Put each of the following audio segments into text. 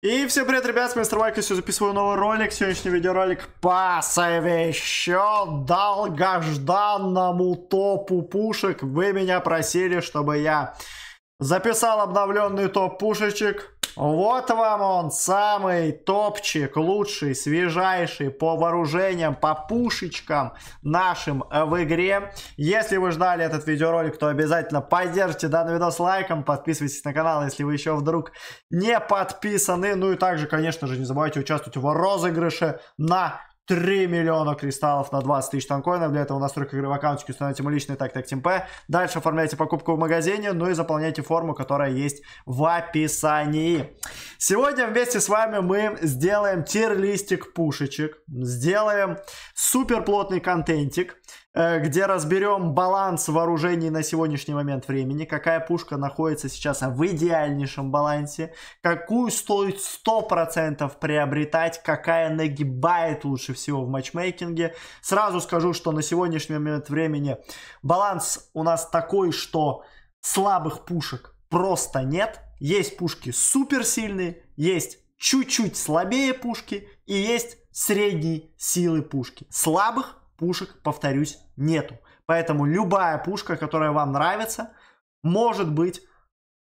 И всем привет, ребят, с мистер Майк, все записываю новый ролик. Сегодняшний видеоролик посвящен долгожданному топу пушек. Вы меня просили, чтобы я записал обновленный топ пушечек. Вот вам он, самый топчик, лучший, свежайший по вооружениям, по пушечкам нашим э, в игре. Если вы ждали этот видеоролик, то обязательно поддержите данный видос лайком, подписывайтесь на канал, если вы еще вдруг не подписаны. Ну и также, конечно же, не забывайте участвовать в розыгрыше на 3 миллиона кристаллов на 20 тысяч танкоинов. Для этого настройка настройках игры в аккаунтике установите мой личный так так ТМП. Дальше оформляйте покупку в магазине, ну и заполняйте форму, которая есть в описании. Сегодня вместе с вами мы сделаем тир-листик пушечек, сделаем супер плотный контентик, Э, где разберем баланс вооружений на сегодняшний момент времени, какая пушка находится сейчас в идеальнейшем балансе, какую стоит 100% приобретать, какая нагибает лучше всего в матчмейкинге. Сразу скажу, что на сегодняшний момент времени баланс у нас такой, что слабых пушек просто нет. Есть пушки суперсильные, есть чуть-чуть слабее пушки и есть средней силы пушки. Слабых пушек, повторюсь, нету. Поэтому любая пушка, которая вам нравится, может быть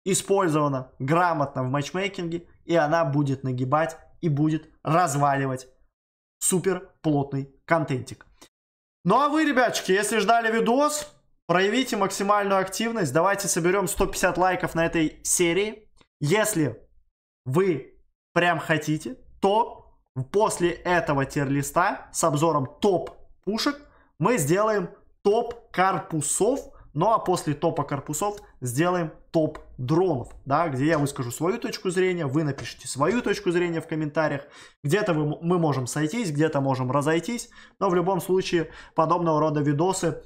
использована грамотно в матчмейкинге, и она будет нагибать и будет разваливать супер плотный контентик. Ну а вы, ребяточки, если ждали видос, проявите максимальную активность. Давайте соберем 150 лайков на этой серии. Если вы прям хотите, то после этого тирлиста с обзором топ пушек мы сделаем топ корпусов, ну а после топа корпусов сделаем топ дронов, да, где я выскажу свою точку зрения, вы напишите свою точку зрения в комментариях, где-то мы можем сойтись, где-то можем разойтись, но в любом случае подобного рода видосы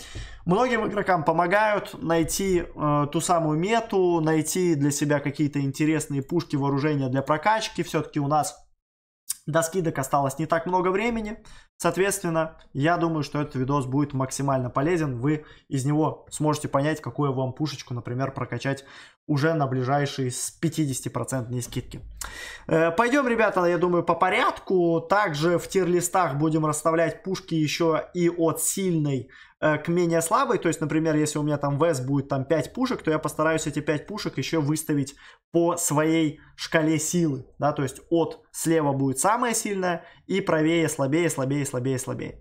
многим игрокам помогают найти э, ту самую мету, найти для себя какие-то интересные пушки, вооружения для прокачки, все-таки у нас до скидок осталось не так много времени, Соответственно, я думаю, что этот видос будет максимально полезен. Вы из него сможете понять, какую вам пушечку, например, прокачать уже на ближайшие с 50% скидки. Э, пойдем, ребята, я думаю, по порядку. Также в тир-листах будем расставлять пушки еще и от сильной э, к менее слабой. То есть, например, если у меня там вес будет там 5 пушек, то я постараюсь эти 5 пушек еще выставить по своей шкале силы. Да? То есть от слева будет самая сильная и правее, слабее, слабее, слабее, слабее.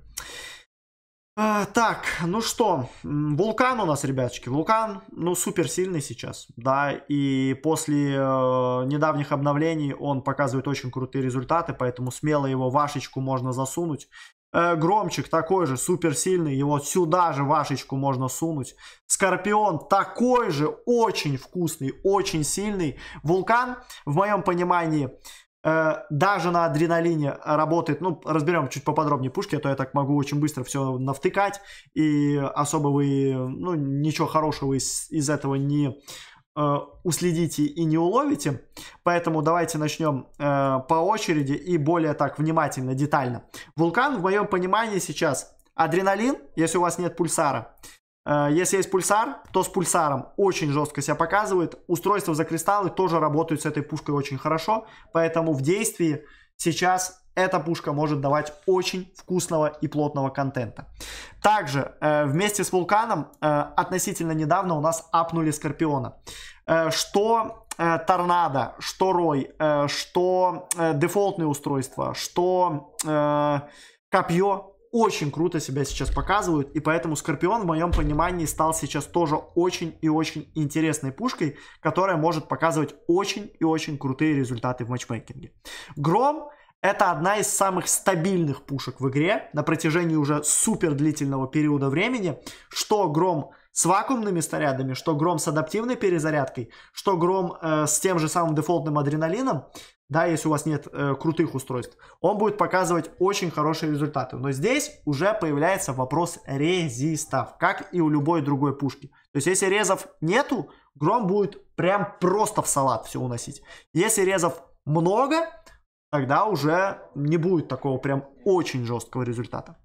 А, так, ну что, вулкан у нас, ребяточки, вулкан, ну, супер сильный сейчас, да, и после э, недавних обновлений он показывает очень крутые результаты, поэтому смело его вашечку можно засунуть. Э, Громчик такой же, супер сильный, его сюда же вашечку можно сунуть. Скорпион такой же, очень вкусный, очень сильный. Вулкан, в моем понимании, Э, даже на адреналине работает. Ну, разберем чуть поподробнее пушки, а то я так могу очень быстро все навтыкать, и особо вы, ну, ничего хорошего из, из этого не э, уследите и не уловите. Поэтому давайте начнем э, по очереди и более так внимательно, детально. Вулкан, в моем понимании, сейчас адреналин, если у вас нет пульсара, Э, если есть пульсар, то с пульсаром очень жестко себя показывает. Устройства за кристаллы тоже работают с этой пушкой очень хорошо. Поэтому в действии сейчас эта пушка может давать очень вкусного и плотного контента. Также э, вместе с Вулканом э, относительно недавно у нас апнули Скорпиона. что Торнадо, что Рой, что дефолтные устройства, что копье очень круто себя сейчас показывают, и поэтому Скорпион, в моем понимании, стал сейчас тоже очень и очень интересной пушкой, которая может показывать очень и очень крутые результаты в матчмейкинге. Гром это одна из самых стабильных пушек в игре на протяжении уже супер длительного периода времени, что Гром с вакуумными снарядами, что гром с адаптивной перезарядкой, что гром э, с тем же самым дефолтным адреналином, да, если у вас нет э, крутых устройств, он будет показывать очень хорошие результаты. Но здесь уже появляется вопрос резистов, как и у любой другой пушки. То есть, если резов нету, гром будет прям просто в салат все уносить. Если резов много, тогда уже не будет такого прям очень жесткого результата.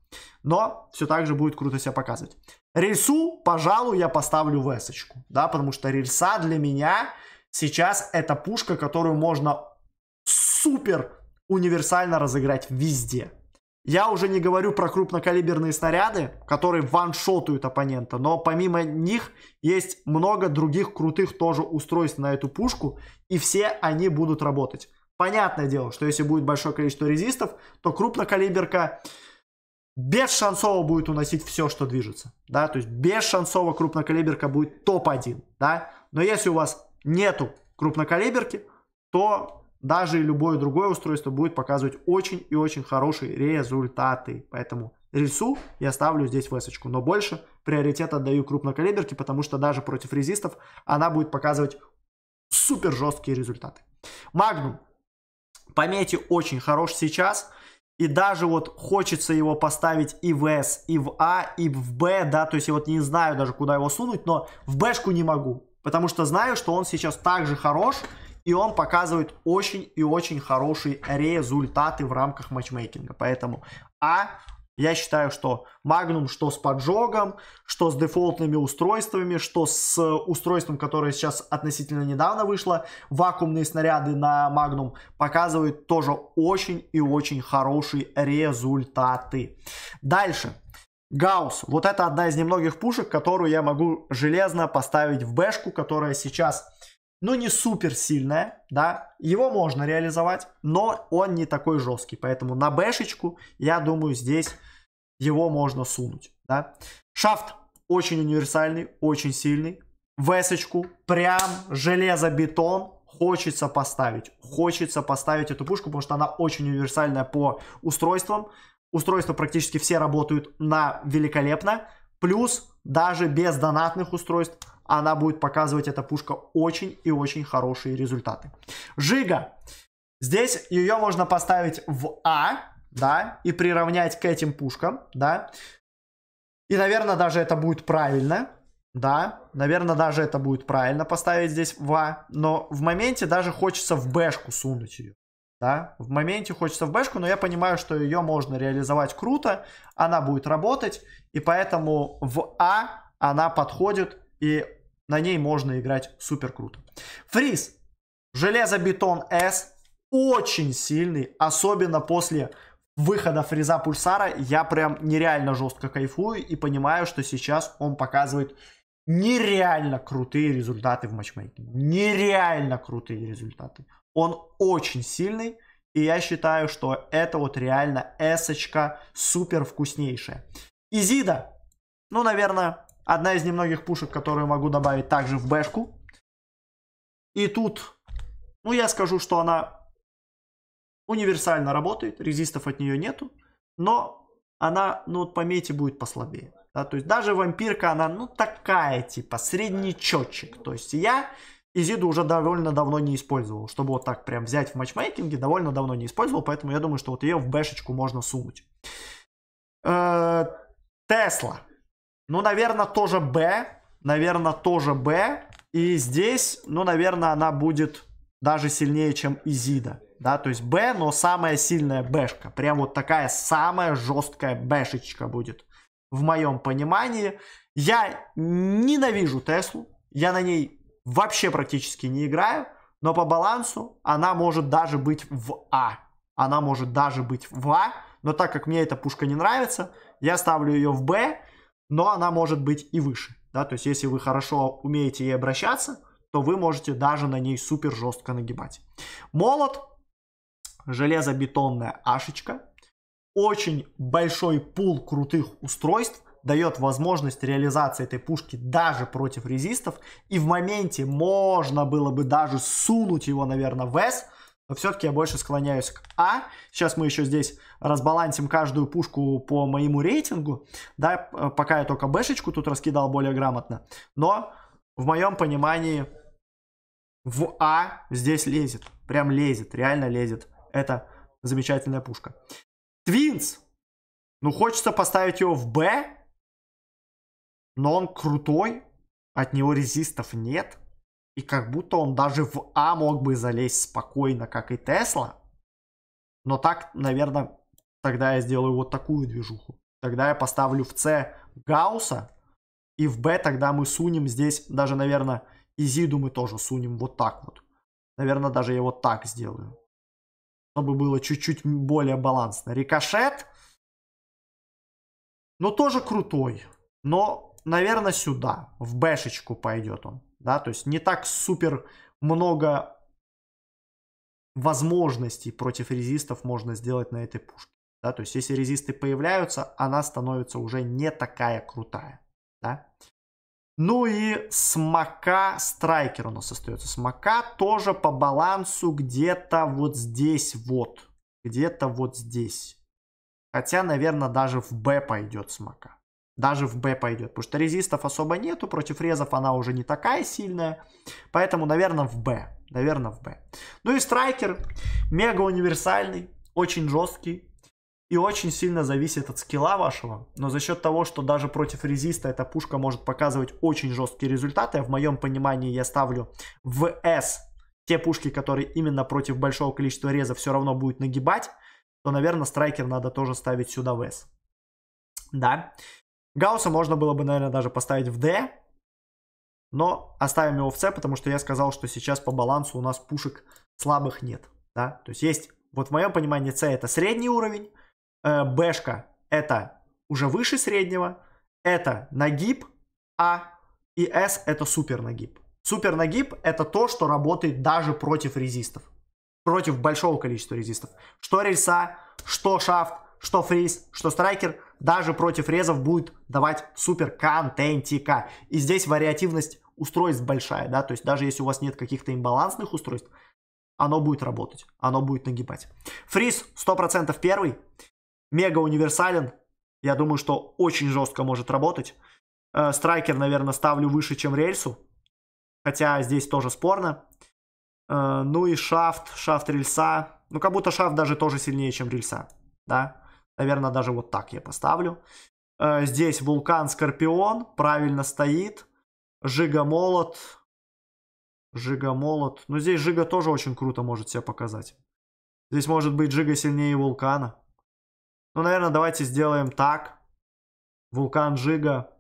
Но все так же будет круто себя показывать. Рельсу, пожалуй, я поставлю в эсочку, да, потому что рельса для меня сейчас это пушка, которую можно супер универсально разыграть везде. Я уже не говорю про крупнокалиберные снаряды, которые ваншотуют оппонента, но помимо них есть много других крутых тоже устройств на эту пушку, и все они будут работать. Понятное дело, что если будет большое количество резистов, то крупнокалиберка без шансово будет уносить все, что движется, да, то есть без шансово крупнокалиберка будет топ-1, да, но если у вас нету крупнокалиберки, то даже и любое другое устройство будет показывать очень и очень хорошие результаты, поэтому рельсу я ставлю здесь весочку, но больше приоритет отдаю крупнокалиберке, потому что даже против резистов она будет показывать супер жесткие результаты. Magnum Помете очень хорош сейчас. И даже вот хочется его поставить и в С, и в А, и в Б, да, то есть я вот не знаю даже, куда его сунуть, но в Бшку не могу, потому что знаю, что он сейчас также хорош, и он показывает очень и очень хорошие результаты в рамках матчмейкинга. Поэтому А я считаю, что Magnum, что с поджогом, что с дефолтными устройствами, что с устройством, которое сейчас относительно недавно вышло, вакуумные снаряды на Magnum показывают тоже очень и очень хорошие результаты. Дальше. Гаус. Вот это одна из немногих пушек, которую я могу железно поставить в бэшку, которая сейчас ну не супер сильная, да, его можно реализовать, но он не такой жесткий, поэтому на бэшечку, я думаю, здесь его можно сунуть, да. Шафт очень универсальный, очень сильный, весочку прям железобетон, хочется поставить, хочется поставить эту пушку, потому что она очень универсальная по устройствам, устройства практически все работают на великолепно, Плюс даже без донатных устройств она будет показывать эта пушка очень и очень хорошие результаты. Жига. Здесь ее можно поставить в А, да, и приравнять к этим пушкам, да. И, наверное, даже это будет правильно, да. Наверное, даже это будет правильно поставить здесь в А. Но в моменте даже хочется в Бшку сунуть ее. Да? В моменте хочется в бэшку, но я понимаю, что ее можно реализовать круто, она будет работать, и поэтому в А она подходит, и на ней можно играть супер круто. Фриз. Железобетон С очень сильный, особенно после выхода фриза пульсара. Я прям нереально жестко кайфую и понимаю, что сейчас он показывает нереально крутые результаты в матчмейкинге. Нереально крутые результаты. Он очень сильный. И я считаю, что это вот реально эсочка супер вкуснейшая. Изида. Ну, наверное, одна из немногих пушек, которую могу добавить также в бэшку. И тут, ну, я скажу, что она универсально работает. Резистов от нее нету. Но она, ну, вот по мете будет послабее. Да, то есть даже вампирка, она, ну, такая, типа, среднячочек. То есть я Изиду уже довольно давно не использовал, чтобы вот так прям взять в матчмейкинге, довольно давно не использовал, поэтому я думаю, что вот ее в бэшечку можно сунуть. Э, Тесла. Ну, наверное, тоже Б. Наверное, тоже Б. И здесь, ну, наверное, она будет даже сильнее, чем Изида. Да, то есть Б, но самая сильная Бэшка. Прям вот такая самая жесткая Бэшечка будет. В моем понимании. Я ненавижу Теслу. Я на ней вообще практически не играю, но по балансу она может даже быть в А. Она может даже быть в А, но так как мне эта пушка не нравится, я ставлю ее в Б, но она может быть и выше. Да? То есть если вы хорошо умеете ей обращаться, то вы можете даже на ней супер жестко нагибать. Молот, железобетонная ашечка, очень большой пул крутых устройств, дает возможность реализации этой пушки даже против резистов. И в моменте можно было бы даже сунуть его, наверное, в С, Но все-таки я больше склоняюсь к А. Сейчас мы еще здесь разбалансим каждую пушку по моему рейтингу. Да, пока я только Бшечку тут раскидал более грамотно. Но в моем понимании в А здесь лезет. Прям лезет, реально лезет. Это замечательная пушка. Твинс. Ну, хочется поставить его в Б, но он крутой, от него резистов нет, и как будто он даже в А мог бы залезть спокойно, как и Тесла. Но так, наверное, тогда я сделаю вот такую движуху. Тогда я поставлю в С Гауса, и в Б тогда мы сунем здесь, даже, наверное, Изиду мы тоже сунем вот так вот. Наверное, даже я вот так сделаю. Чтобы было чуть-чуть более балансно. Рикошет. но ну, тоже крутой. Но наверное, сюда, в бэшечку пойдет он, да, то есть не так супер много возможностей против резистов можно сделать на этой пушке, да, то есть если резисты появляются, она становится уже не такая крутая, да. Ну и смока страйкер у нас остается. Смока тоже по балансу где-то вот здесь вот. Где-то вот здесь. Хотя, наверное, даже в Б пойдет смока даже в Б пойдет. Потому что резистов особо нету, против резов она уже не такая сильная. Поэтому, наверное, в Б. Наверное, в Б. Ну и страйкер мега универсальный, очень жесткий. И очень сильно зависит от скилла вашего. Но за счет того, что даже против резиста эта пушка может показывать очень жесткие результаты. А в моем понимании я ставлю в С те пушки, которые именно против большого количества резов все равно будет нагибать. То, наверное, страйкер надо тоже ставить сюда в С. Да. Гауса можно было бы, наверное, даже поставить в D. Но оставим его в C, потому что я сказал, что сейчас по балансу у нас пушек слабых нет. Да? То есть есть, вот в моем понимании, C это средний уровень, Бшка э, это уже выше среднего, это нагиб А, и С это супер нагиб. Супер нагиб это то, что работает даже против резистов. Против большого количества резистов. Что рельса, что шафт, что фриз, что страйкер даже против резов будет давать супер контентика. И здесь вариативность устройств большая, да, то есть даже если у вас нет каких-то имбалансных устройств, оно будет работать, оно будет нагибать. Фриз 100% первый, мега универсален, я думаю, что очень жестко может работать. Э, страйкер, наверное, ставлю выше, чем рельсу, хотя здесь тоже спорно. Э, ну и шафт, шафт рельса, ну как будто шафт даже тоже сильнее, чем рельса, да. Наверное, даже вот так я поставлю. Э, здесь вулкан Скорпион правильно стоит. Жига Молот. Жига Молот. Ну, здесь Жига тоже очень круто может себя показать. Здесь может быть Жига сильнее вулкана. Ну, наверное, давайте сделаем так. Вулкан Жига,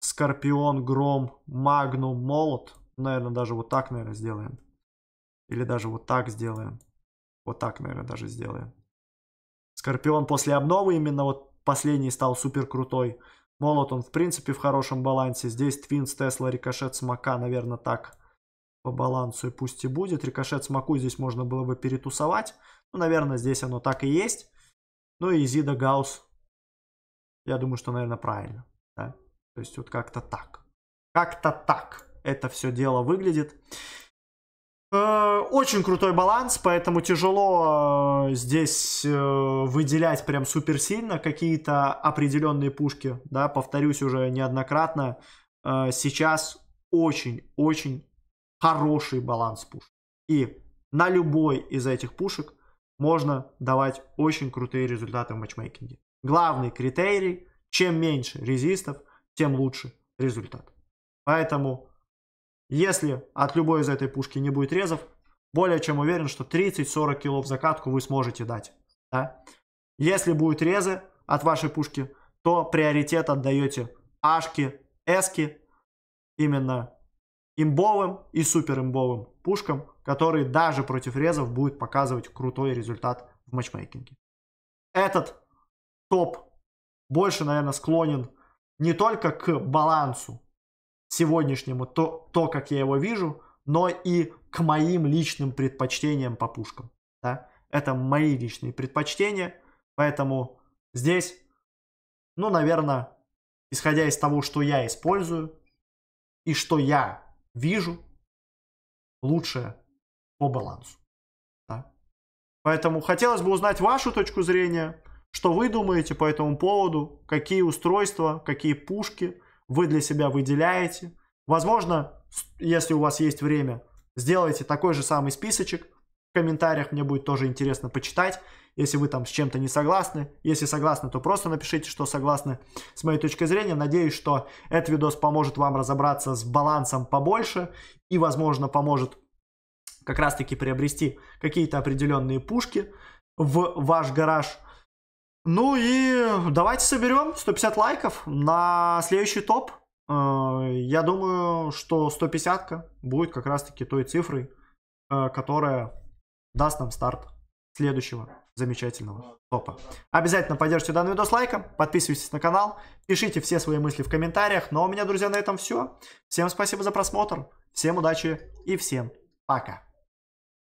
Скорпион, Гром, Магнум, Молот. Наверное, даже вот так, наверное, сделаем. Или даже вот так сделаем. Вот так, наверное, даже сделаем. Скорпион после обновы именно вот последний стал супер крутой. Молот он в принципе в хорошем балансе. Здесь Твинс, Тесла, Рикошет, Смока, наверное, так по балансу и пусть и будет. Рикошет, Смоку здесь можно было бы перетусовать. Ну, наверное, здесь оно так и есть. Ну и Зида, Гаус. Я думаю, что, наверное, правильно. Да? То есть вот как-то так. Как-то так это все дело выглядит. Э, очень крутой баланс, поэтому тяжело э, здесь э, выделять прям супер сильно какие-то определенные пушки. Да, повторюсь уже неоднократно. Сейчас очень-очень хороший баланс пушек. И на любой из этих пушек можно давать очень крутые результаты в матчмейкинге. Главный критерий, чем меньше резистов, тем лучше результат. Поэтому если от любой из этой пушки не будет резов, более чем уверен, что 30-40 килов в закатку вы сможете дать. Да? Если будут резы от вашей пушки, то приоритет отдаете ашки, эски, именно имбовым и супер имбовым пушкам, которые даже против резов будут показывать крутой результат в матчмейкинге. Этот топ больше, наверное, склонен не только к балансу, сегодняшнему, то, то, как я его вижу, но и к моим личным предпочтениям по пушкам. Да? Это мои личные предпочтения, поэтому здесь, ну, наверное, исходя из того, что я использую и что я вижу, лучше по балансу. Да? Поэтому хотелось бы узнать вашу точку зрения, что вы думаете по этому поводу, какие устройства, какие пушки – вы для себя выделяете. Возможно, если у вас есть время, сделайте такой же самый списочек. В комментариях мне будет тоже интересно почитать, если вы там с чем-то не согласны. Если согласны, то просто напишите, что согласны с моей точки зрения. Надеюсь, что этот видос поможет вам разобраться с балансом побольше и, возможно, поможет как раз-таки приобрести какие-то определенные пушки в ваш гараж – ну и давайте соберем 150 лайков на следующий топ. Э, я думаю, что 150 будет как раз-таки той цифрой, э, которая даст нам старт следующего замечательного топа. Обязательно поддержите данный видос лайком, подписывайтесь на канал, пишите все свои мысли в комментариях. Ну а у меня, друзья, на этом все. Всем спасибо за просмотр, всем удачи и всем пока.